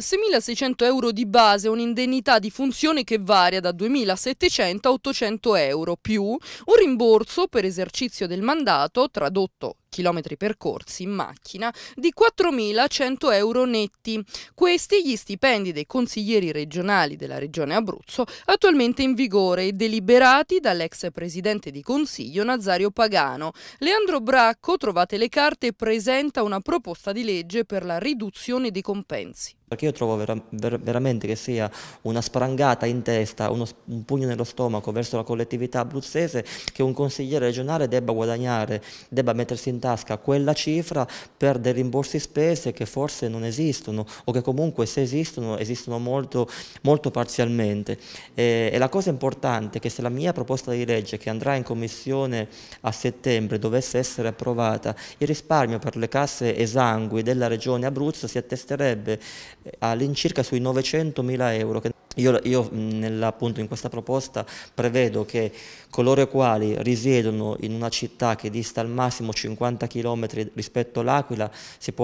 6.600 euro di base, un'indennità di funzione che varia da 2.700 a 800 euro, più un rimborso per esercizio del mandato, tradotto chilometri percorsi in macchina di 4.100 euro netti. Questi gli stipendi dei consiglieri regionali della regione Abruzzo attualmente in vigore e deliberati dall'ex presidente di consiglio Nazario Pagano. Leandro Bracco, trovate le carte, presenta una proposta di legge per la riduzione dei compensi. Perché io trovo vera, ver, veramente che sia una sprangata in testa, uno, un pugno nello stomaco verso la collettività abruzzese che un consigliere regionale debba guadagnare, debba mettersi in tasca quella cifra per dei rimborsi spese che forse non esistono o che comunque se esistono esistono molto, molto parzialmente. E, e la cosa importante è che se la mia proposta di legge che andrà in commissione a settembre dovesse essere approvata, il risparmio per le casse esangui della regione Abruzzo si attesterebbe eh, all'incirca sui 900 mila euro. Io, io in questa proposta prevedo che coloro i quali risiedono in una città che dista al massimo 50 km rispetto all'Aquila si,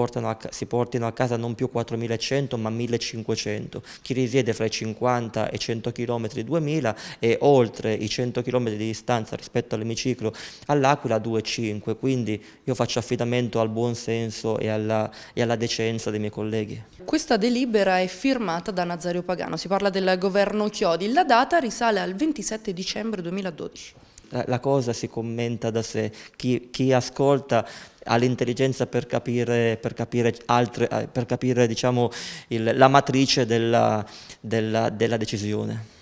si, portino a casa non più 4.100 ma 1.500. Chi risiede fra i 50 e i 100 km 2.000 e oltre i 100 km di distanza rispetto all'emiciclo all'Aquila 2.5. Quindi io faccio affidamento al buon senso e alla, e alla decenza dei miei colleghi. Questa delibera è firmata da Nazario Pagano, si parla della del governo Chiodi. La data risale al 27 dicembre 2012. Eh, la cosa si commenta da sé, chi, chi ascolta all'intelligenza per capire, per capire, altre, eh, per capire diciamo, il, la matrice della, della, della decisione.